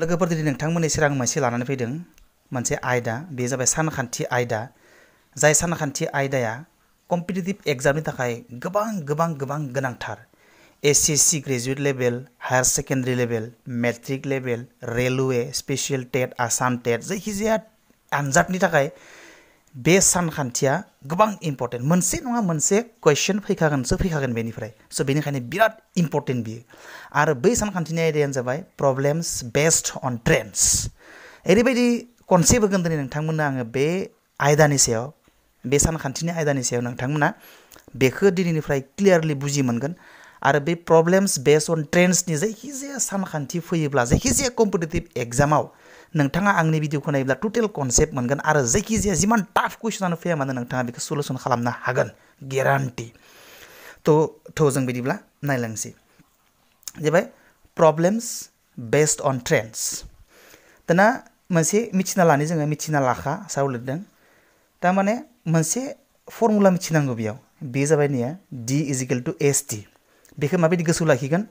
लोगोफोर दिनै नोंथांमोननि सेरां मोनसे लानानै फैदों मोनसे आयदा बे जाबाय सानखान्थि आयदा जाय सानखान्थि आयदाया कम्पिटिटिभ एग्जामनि थाखाय गोबां गोबां गोबां गोनांथार S C C graduate level higher secondary level matric level railway special state Assam state जायखिजाया आनजादनि थाखाय बे सानखान्थिया गोबां इम्पर्टेन्ट मोनसे नङा मोनसे कुवेशन फैखागोनसो फैखागोन बेनिफ्राय स' बेनिखायनो बिराद इम्पर्टेन्ट बियो आरो बै सानखान्थिनि आयदायानो जाबाय प्रब्लेम्स बेस्ड अन ट्रेन्डस ओरैबायदि खनसेबो दिनै नोंथांमोननो आङो बे आयदानि सायाव बे सानखान्थिनि आयदानि सायाव नोंथांमोना बेखौ दिनैनिफ्राय क्लियारलि बुजि मोनगोन आरो बे प्रब्लेम्स बेस्ड अन ट्रेन्डसनि जायखिजाया सानखान्थि फैयोब्ला जायखिजाया कम्पिटिटिभ एग्जामाव नोंथाङा आंनि भिडिअखौ नायोब्ला टटेल कनसेप्ट मोनगोन आरो जायखिजाया जिमान टाफ कुइसनानो फैया मानो नोंथाङा बेखौ सलुसन खालामनो हागोन गेरान्टि थ' थ' जों बिदिब्ला नायलांसै जाबाय प्रब्लेम्स बेस्ड अन ट्रेन्डस दाना मोनसे मिथिना लानि जोङो मिथिना लाखा सायाव लिरदों थारमाने मोनसे फर्मुला मिथिनांगौ बेयाव बे जाबाय नैया D is equal to S T बेखौ माबायदि गोसोआव लाखिगोन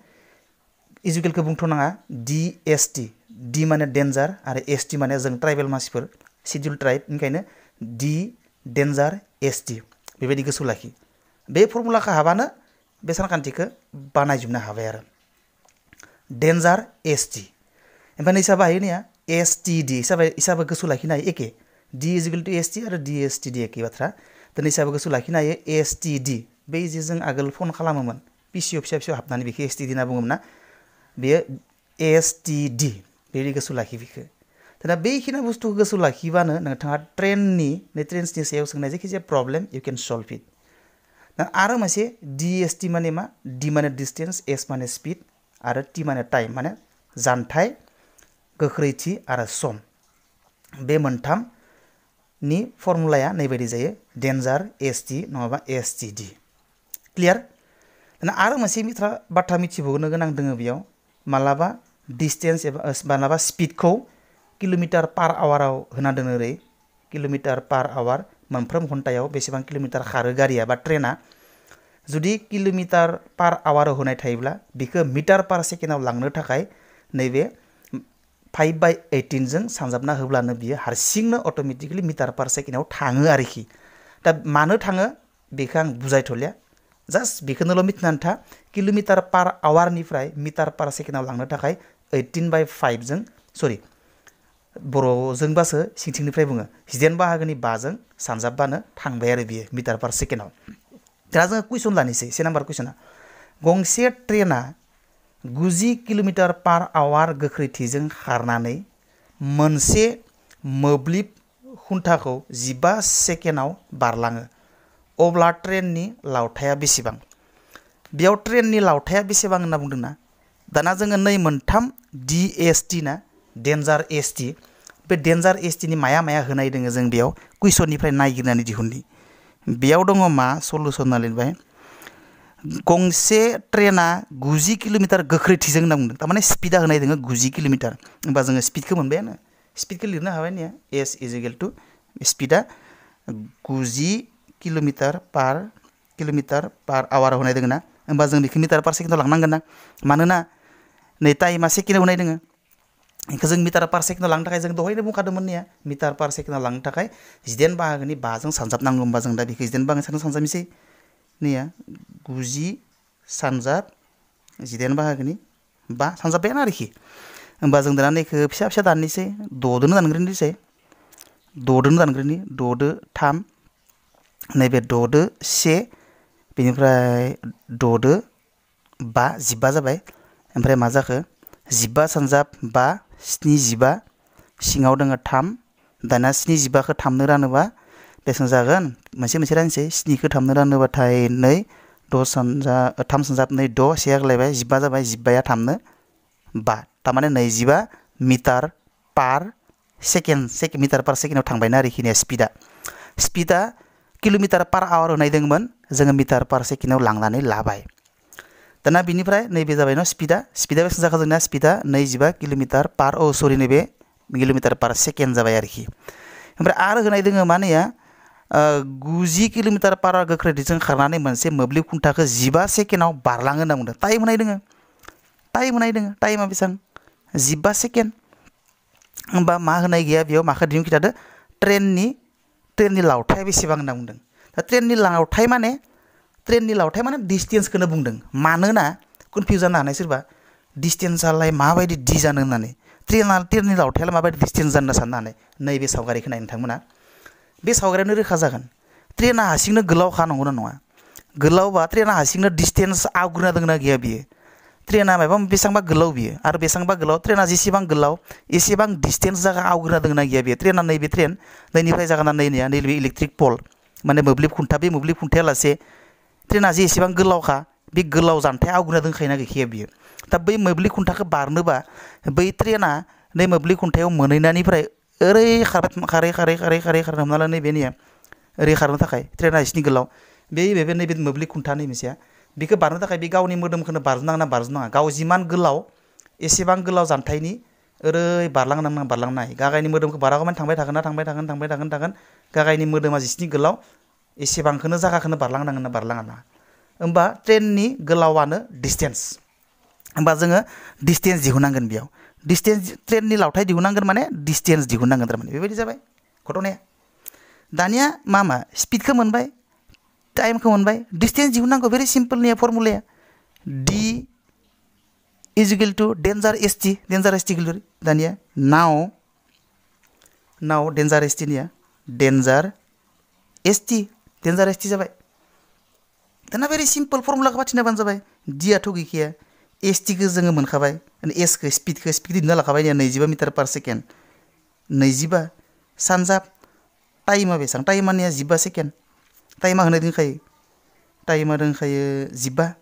इजुकेलखौ बुंथ'नाङा डि एस टि डि माने डेन्जार आरो एस टि माने जों ट्राइबेल मानसिफोर सिडिउल ट्राइब ओंखायनो डि डेन्जार एस टि बेबायदि गोसोआव लाखि बे फर्मुलाखौ हाबानो बेसानखान्थिखौ बानायजोबनो हाबाय आरो डेन्जार एस टि ओमफ्राय नै हिसाब हायोनिया एस टि डि हिसाबै हिसाबै गोसो लाखिनो हायो एके D is equal to S T आरो डि एस टि डि एके बाथ्रा दिनै हिसाबै गोसो लाखिनो हायो एस टि डि बै जे जों आगोल फन खालामोमोन पि सि अ फिसा फिसा हाबनानै बेखौ एस टि डि होनना बुङोमोन ना बेयो एस टि डि बेरि गसु लाखिबिखो तदा बेखिना बुस्तु गसु लाखिबानो नोंथाङा ट्रेननि नेट्रेन्सनि सायाव सोंनाय जायखिजाया प्रब्लेम इउ केन सल्भ इट दा आरो मोनसे डि एस टि माने मा डि माने डिस्टेन्स एस माने स्पिड आरो टि माने टाइम माने जानथाय गोख्रैथि आरो सम बे मोनथामनि फर्मुलाया नैबायदि जायो डेन्जार एस टि नङाबा एस टि डि क्लियार आरो मोनसे बाथ्रा मिथिबोनो गोनां दङ बेयाव मालाबा डिस्टेन्स एबा मालाबा स्पिडखौ किल'मिटार पार आवाराव होना दोनो ओरै किल'मिटार पार आवार मोनफ्रोम घन्टायाव बेसेबां किल'मिटार खारो गारिया बा ट्रेना जुदि किल'मिटार पार आवाराव होनाय थायोब्ला बेखौ मिटार पार सेकेन्डआव लांनो थाखाय नैबे फाइभ बाय एइटिनजों सानजाबना होब्लानो बियो हारसिंनो अट'मेटिकेलि मिटार पार सेकेन्डआव थाङो आरोखि दा मानो थाङो बेखौ आं बुजायथ'लिया जास्ट बेखौनोल' मिथिनानै था किल'मिटार पार आवारनिफ्राय मिटार पार सेकेन्डआव लांनो थाखाय ओइटिन बाय फाइभजों सरि बर'जोंबासो सिंथिंनिफ्राय बुङो जिदाइन बाहागोनि बाजों सानजाबबानो थांबाय आरो बियो मिटार पार सेकेन्डआव दा जोङो कुइसन लानोसै से नाम्बार कुइसना गंसे ट्रेना गुजि किल'मिटार पार आवार गोख्रैथिजों खारनानै मोनसे मोब्लिब खुन्थाखौ जिबा सेकेन्डआव बारलाङो अब्ला ट्रेननि लावथाया बेसेबां बेयाव ट्रेननि लावथाया बेसेबां होनना बुंदोंना दाना जो नै मोनथाम डि एस टी ना डेन्जार एस टी बे डेन्जार एस टी माया माया होनाय दें जो बेव कुशन नागिरना दिहुननि बेव दङ मा सलुसन होनना गंसे ट्रेना गुजि किल'मिटार गोख्रैथिजों होनना बुंदों थारमाने स्पिडा होनाय दोङो गुजि किल'मिटार होमबा जोङो स्पिडखौ मोनबायानो स्पिडखौ लिरनो हाबाय ने एस इजिकेल टू स्पिडा गुजी किलोमीटर पार किलोमीटर पार आवार होनाय दोङो ना होमबा जों बेखौ पार सेकेन्डआव लांनांगोन मानना Netai tai ma sekin unai dinga ka jeng mitar par sekin lang takai jeng dohai ni bu kadamun ya mitar par sekin lang takai jiden ba gani sanzap jeng sanjap nang gum ba jeng da bi jiden ba sanjap sanjap misi ni ya guji sanjap jiden ba gani ba sanjap be na rihi ba jeng da nei ka phisa phisa dan ni se dodun dan grin ni se dodun dan grin ni dodu tham nei be dodu se binifrai dodu ba jibaza bai ओमफ्राय मा जाखो जिबा सानजा बा स्निजिबा सिङाव दोङो थाम दाना स्निजिबाखौ थामनो रानोबा बेसेबां जागोन मोनसे मोनसे रानसै स्निखौ थामनो रानोबाथाय नै द' सानजा थाम सानजाब नै द' से आग्लायबाय जिबा जाबाय जिबाया थामनो बा थारमाने नैजिबा मिटार पार सेकेन्ड सेके मिटार पार सेकेन्डआव थांबायना आरोखि ने स्पिडआ किल'मिटार पार आवार होनाय दंमोन जोङो मिटार पार सेकेन्डआव लांनानै लाबाय दाना बिनिफ्राय नैबे जाबाय न स्पिडा स्पिडा बेसेबां जाखो जोंना स्पिडा नैजिबा किल'मिटार पार औ सरि नैबे किल'मिटार पार सेकेन्ड जाबाय आरोखि ओमफ्राय आरो होनाय दोङो मानिया गुजि किल'मिटार पार गोख्रैथिजों खारनानै मोनसे मोब्लिब खुन्थाखौ जिबा सेकेन्डआव बारलाङो होनना बुंदों टाइम होनाय दोङो टाइम होनाय दोङो टाइमा बेसेबां जिबा सेकेन्ड होमबा मा होनाय गैया बेयाव माखौ दिहुन खिथादो ट्रेननि ट्रेननि लावथाया बेसेबां होनना बुंदों दा ट्रेननि लावथाय माने ट्रेननि लावथाय माने डिस्टेन्सखौनो बुंदों मानोना कनफिउज जानो हानाय सोरबा डिस्टेन्सआलाय माबायदि डि जानो होननानै ट्रेन ट्रेननि लावथायालाय माबायदि डिस्टेंस जानना साननो हानाय नैबे सावगारिखौ नाय नोंथांमोना बे सावगारियानो रोखा जागोन ट्रेना हारसिंनो खा नंगौना नङा गोलावबा ट्रेना हारसिंनो डिस्टेंस आगुना दंना गैया बियो ट्रेना माबा बेसेबांबा गोलाव बियो आरो बेसेबांबा गोलाव ट्रेना जेसेबां गोलाव एसेबां डिस्टेंस जागा आवग्रोना दंना गैया बियो ट्रेना नैबे ट्रेन नैनिफ्राय जागाना नैनिया नैबे इलेक्ट्रिक पोल माने मोब्लिब खुन्था बे मोब्लिब खुन्थाया लासे trena ji sibang gelau kha bi gelau jantai aguna dung khaina gikhia bi ta bai mebli kunta ka barna ba bai trena nei mebli kunta yo mona ni prai ere kharat kharai kharai kharai kharai kharna mala nei beni ya ere kharna ta kai trena sini gelau bi bebe nei bit mebli kunta nei misya bi ka barna ta kai bi gau ni mudum khana barna na barna na gau jiman gelau esibang gelau jantai ni ere barlang nang nang barlang nai gaga ni mudum ka baragoman thangbai thakana thangbai thakana thangbai thakana thakana gaga ni mudum ma sini gelau एसेबांखौनो जागाखौनो बारलांनांगोन बारलाङाना होमबा ट्रेननि गोलावानो distance होमबा जोङो distance दिहुननांगोन बेयाव distance ट्रेननि लावथाय दिहुननांगोन माने distance दिहुननांगोन थारमाने बेबायदि जाबाय घटनाया दानिया मा मा स्पिडखौ मोनबाय टाइमखौ मोनबाय डिसटेन्स दिहुननांगौ भेरि सिम्पलनिया फर्मुलाया डि इज इक्वल टू डेन्जार एस टी डेन्जार एस टी गिलुरि दानिया नाव नाव डेन्जार एस टीनिया डेन्जार S T denza resti zabai. Tana very simple formula kaba china ban zabai. Dia togi kia es tiga zenga man kaba. An es ke speed ke speed di nala kaba nya na iziba mitar par seken. Na iziba san zap sang taima nia ziba seken. Taima hana ding kai. Taima ding kai ziba.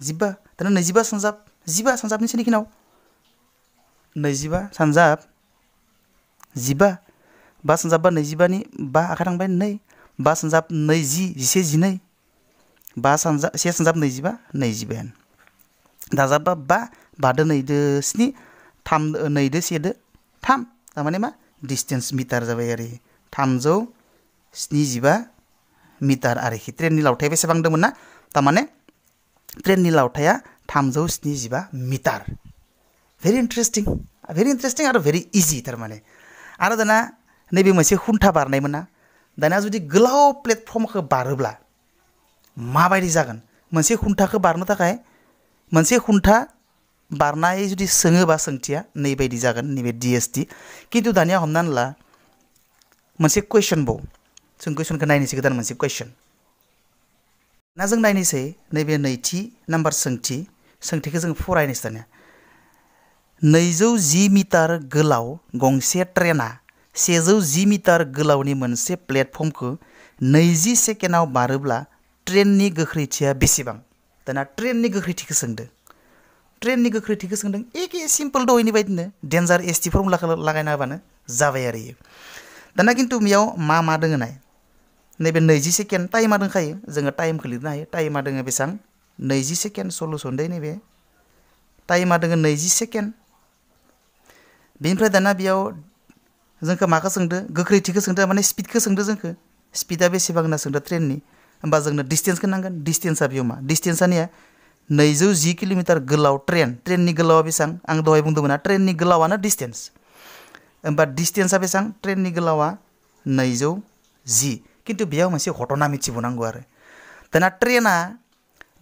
Ziba tana na ziba san zap. Ziba san zap ni sini kinau. Na ziba san zap. Ziba. ziba. बा सानजाब बा नैजिबानि बा आखाइ थांबाय नै बा सानजाब नैजि जिसे जिनै बा सानजाब से सानजाब नैजिबा नैजिबायानो दाजाबबा बा बादो नैदो स्नि थाम नैदो सेदो थाम थारमाने मा डिस्टेन्स मिटार जाबाय आरो थामजौ स्निजिबा मिटार आरोखि ट्रेननि लावथाया बेसेबां दंमोन ना थारमाने ट्रेननि लावथाया थामजौ स्निजिबा metre very interesting very interesting आरो भेरि इजि थारमाने आरो दाना नैबे मोनसे हुन्था बारनायमोन ना दाना जुदि गोलाव प्लेटफर्मखौ बारोब्ला माबायदि जागोन मोनसे हुन्थाखौ बारनो थाखाय मोनसे हुन्था बारनाय जुदि सोङोबा सोंथिया नैबायदि जागोन नैबे डिएसटि किन्तु दानिया हमनानै ला मोनसे कुवेसनबाव जों कुवेसनखौ नायनोसै गोदान मोनसे कुवेसन ना जों नायनोसै नैबे नैथि नाम्बार सोंथि सोंथिखौ जों फरायनोसै दानिया नैजौ जि मिटार गोलाव गंसे ट्रेना सेजौ जि मिटार गोलावनि मोनसे प्लेटफर्मखौ नैजि सेकेन्डआव बारोब्ला ट्रेननि गोख्रैथिया बेसेबां दाना ट्रेननि गोख्रैथिखौ सोंदों ट्रेननि गोख्रैथिखौ सोंदों एखे सिम्पल दहैनि बायदिनो डेन्जार एसटि फर्मुलाखौ लागायना होबानो जाबाय आरो इयो दाना खिन्थु बेयाव मा मा दोङो नाय नैबे नैजि सेकेन्ड टाइमा दंखायो जोङो टाइमखौ लिरनो हायो टाइमा दोङो बेसेबां नैजि सेकेन्ड सलुसन दै नैबे टाइमा दोङो नैजि सेकेन्ड बेनिफ्राय दाना बेयाव जोंखौ माखौ सोंदो गोख्रैथिखौ सोंदो माने स्पिडखौ सोंदो जोंखौ स्पिडा बेसेबां होनना सोंदो ट्रेननि होमबा जोंनो डिस्टेन्सखौ नांगोन डिस्टेन्सा बेयाव मा डिस्टेन्सानिया नैजौ जि किल'मिटार गोलाव ट्रेन ट्रेननि गोलावा बेसेबां आं दहाय बुंदोंमोन ना ट्रेननि गोलावानो डिस्टेन्स होमबा डिस्टेन्सा बेसेबां ट्रेननि गोलावा नैजौ जि किन्तु बेयाव मोनसे घटना मिथिबावनांगौ आरो दाना ट्रेना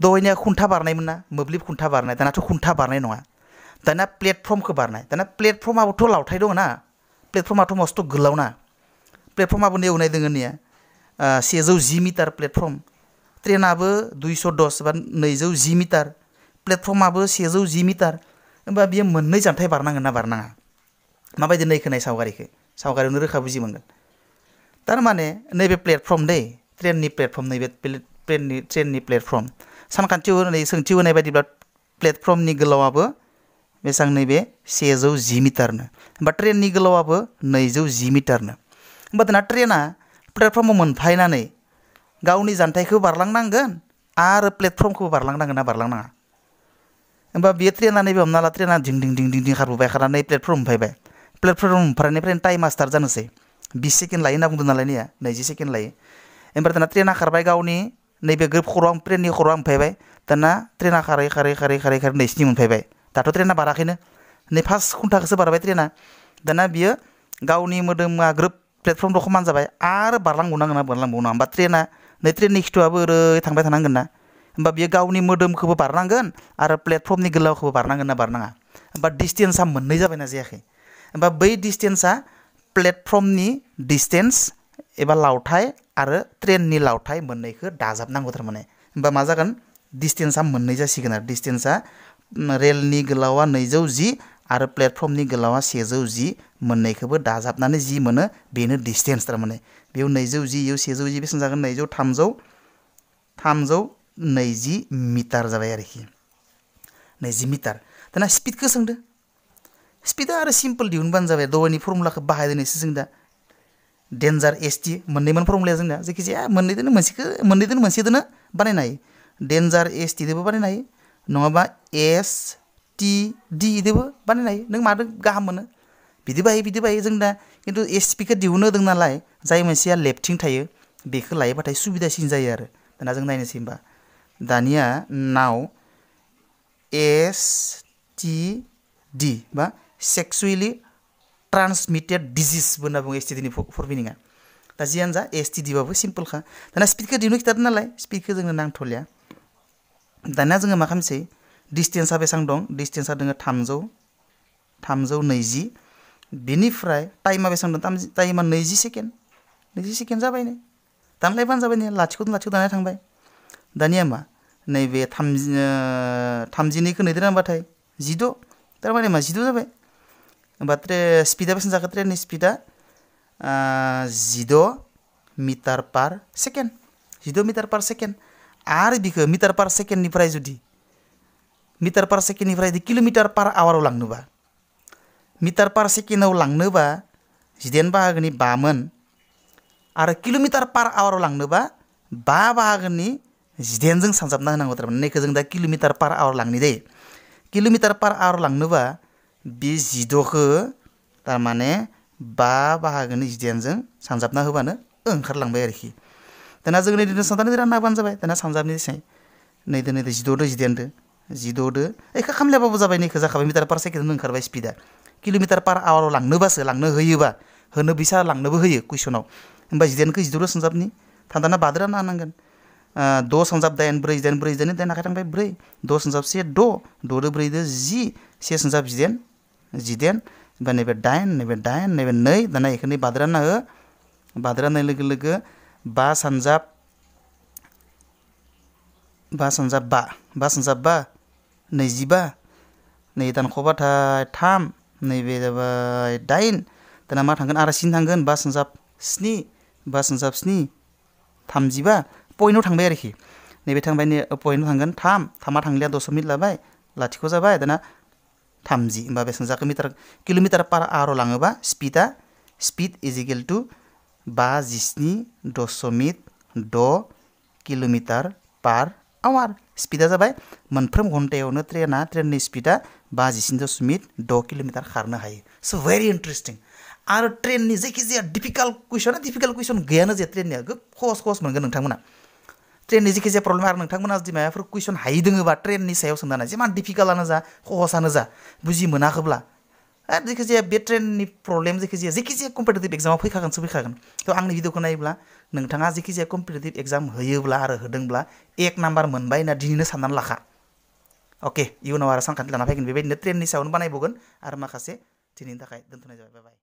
दहायनिया खुन्था बारनायमोन ना मोब्लिब खुन्था बारनाय दानाथ' खुन्था बारनाय नङा दाना प्लेटफर्मखौ बारनाय दाना प्लेटफर्माबोथ' लावथाय दङ ना प्लेटफर्माथ' मस्थ' गोलावना प्लेटफर्माबो नेवनाय दोङो निया सेजौ जि मिटार प्लेटफर्म ट्रेनाबो दुइस' दस बा नैजौ जि मिटार प्लेटफर्माबो सेजौ जि मिटार होमबा बियो मोननै जानथाय बारनांगोन ना बारनाङा माबायदि नैखोनाय सावगारिखौ सावगारियावनो रोखा बुजि मोनगोन थारमाने नैबे प्लेटफर्म दै ट्रेननि प्लेटफर्म नैबे ट्रेननि ट्रेननि प्लेटफर्म सानखान्थि होनाय सोंथि होनाय बायदिब्ला प्लेटफर्मनि गोलावाबो बेसेबां नैबे सेजौ जि नो होमबा ट्रेननि गोलावाबो नैजौ जि मिटारनो होमबा दाना ट्रेना प्लेटफर्माव मोनफायनानै गावनि जानथायखौ बारलांनांगोन आरो प्लेटफर्मखौ बारलांनांगोन ना बारलांनाङा होमबा बे ट्रेना नैबे हमना ला ट्रेना दिं दिं दिं दिं दिं खारबोबाय खारनानै प्लेटफर्म मोनफायबाय प्लेटफर्म मोनफायनायनिफ्रायनो टाइमा स्टार्ट जानोसै बीस सेकेंड लायो होनना बुंदों नालाय नैया नैजि सेकेंड लायो होमबा दाना ट्रेना खारबाय गावनि नैबे ग्रोब खर'आव ट्रेननि खर'आव मोनफायबाय दाना ट्रेना खारै खारै खारै खारै खारै नैसिनि मोनफायबाय Dato trena barakhine ne pas kunta kase barabai trena dana biya gauni mada ma grup platform doko manza bai ar barlang guna ngana barlang guna mba trena ne trena ikhtu abu re? tang bai tanang gana mba biya gauni mada ma kubu barlang gan ar platform ni gelau kubu barlang gana barlang a mba distance sa mana iza bai nazi akhi mba bai distance sa platform ni distance eba lautai ar tren ni lautai mana ikhu dazab nang kutar mana mba maza kan distance sa mana iza sigana distance sa रेलनि गोलावा नैजौ जि आरो प्लेटफर्मनि गोलावा सेजौ जि मोननैखौबो दाजाबनानै जि mono बेनो distance थारमाने बेयाव नैजौ जि इयाव सेजौ जि बेसेबां जागोन नैजौ थामजौ थामजौ नैजि मिटार जाबाय आरोखि नैजि मिटार दाना स्पिडखौ सोंदो स्पिडा आरो सिम्पल दिहुनबानो जाबाय दवाइनि फर्मुलाखौ बाहायदोनैसो जों दा डेन्जार एस मोननै मोननैमोन फर्मुलाया जोंना जायखिजाया मोननैदोनो मोनसेखौ मोननैदोनो मोनसेदोनो बानायनो हायो डेन्जार एस एसटिदोबो बानायनो हायो नङाबा एस टि डि इदिबो बानायनो हायो नों मादो गाहाम मोनो बिदि बायो बिदि बायो जों दा खिन्थु एस पिखौ दिहुननो होदों नालाय जाय मोनसेया लेफ्टथिं थायो बेखौ लायोबाथाय सुबिदासिन जायो आरो दाना जों नायनोसै होमबा दानिया नाव एस टि डि बा सेक्सुवेलि ट्रान्समिटेड डिजिजबो होनना बुङो एस टि डिनि फरमिनिङा दा जियानो जा एस टि डिबाबो सिम्पोलखा दाना स्पिडखौ दिहुननो खिथादों नालाय स्पिडखौ जोंनो नांथ'लिया दाना जोङो मा खालामसै डिस्टेन्सा बेसेबां दं डिस्टेन्सा दोङो थामजौ थामजौ नैजि बेनिफ्राय टाइमा बेसेबां दं टाइमा नैजि सेकेन्ड नैजि सेकेन्ड जाबायनो दानलायबानो जाबाय ने लाथिख'जों लाथिख' दाना थांबाय दानिया मा नैबे थामजि थामजिनैखौ नैदेर होनबाथाय जिद' थारमाने मा जिद' जाबाय होमबा ट्रे स्पिडा बेसेबां जाखो ट्रेननि स्पिडा जिद' मिटार पार सेकेन्ड जिद' metre per second Ari bika meter per second ni frai judi meter per second ni frai kilometer per hour ulang nuba meter per second ulang nuba jidian bahag ni bamen kilometer per hour ulang nuba ba bahag ni zeng sansap nang nang utraman neke zeng da kilometer per hour ulang ni kilometer per hour ulang nuba bi jidoh ke tar mane ba bahag ni jidian zeng sansap nang hubane Engkar langbayar hi. दाना जों नैदिनो सानथानै रानना हाबानो जाबाय दाना सानजाबनिसै नैदो नैदो जिद'दो जिदाइनदो जिद'दो एखा खामलायाबाबो जाबाय नैखो जाखाबाय मिटार पार सेकेन्डनो ओंखारबाय स्पिडा किल'मिटार पार आवर लांनोबासो लांनो होयोबा होनो बिसा लांनोबो होयो कुइसनाव होमबा जिदाइनखौ जिद'दो सानजाबनि थांदाना बादो रानना हानांगोन दाइन ब्रै दाइन ब्रै दाइन दाइन आखाइ थांबाय ब्रै द' सानजाब से दो दो ब्रैदो जि से सानजाब जिदाइन जिदाइन ओमफ्राय नैबे दाइन नई दाइन नैबे नै दाना बेखौ नै बादो रानना हो बादो บาสันจับบาสันจับบาบาสันจับบาในจีบาในตันขบัตไาทามในเวดาไดน์ตันมาทางกันอาราชินทางกันบาสันจับสนีบาสันจับสนีทมจีบาป่วยนู้ทางไปอะไรขี้ในเวทางไปเนี่ยป่วยนู้ทางกันทามทามาทางเลียตัวสมิตรละไปลาทิโกซะไปต่นะทมจีบาเบสันจับกิโลเมตรกิโลเมตรปาร์อารอลังเอบาสปีดอะสปีดอีจิเกิลทู बाजिस्नि दशमिक द' किल'मिटार पार आवार स्पीडा जाबाय मोनफ्रोम घन्टायावनो ट्रेना ट्रेननि स्पिडा बाजिस्नि दशमिक द' किल'मिटार खारनो हायो स' भेरि इन्ट्रेस्टिं आरो ट्रेननि जायखिजाया डिफिकल्ट कुइसना डिफिकल्ट कुइसन गैयानो जे ट्रेननिया खस खस मोनगोन नोंथांमोना ट्रेननि जायखिजाया प्रब्लेम आरो नोंथांमोना जुदि माबाफोर कुइसन हायि ट्रेन ट्रेननि सायाव सोंनानै जिमान डिफिकाल्टआनो जा खहसआनो जा बुजि मोनाखैब्ला आरो जायखिजाया बे ट्रेननि प्रब्लेम जायखिजाया जायखिजाया कम्पिटेटिभ एक्जामा फैखागोन सो फैखागोन थ' आंनि भिडिअखौ नायोब्ला नोंथाङा जायखिजाया कम्पिटेटिभ एक्जाम होयोब्ला आरो होदोंब्ला एक नाम्बार मोनबाय होनना दिनैनो साननानै लाखा अके इयुनाव आरो सानखान्थि लाना फैगोन बेबायदिनो ट्रेननि सायावनो बानायबावगोन आरो माखासे दिनैनि थाखाय दोन्थ'नाय जाबाय बाय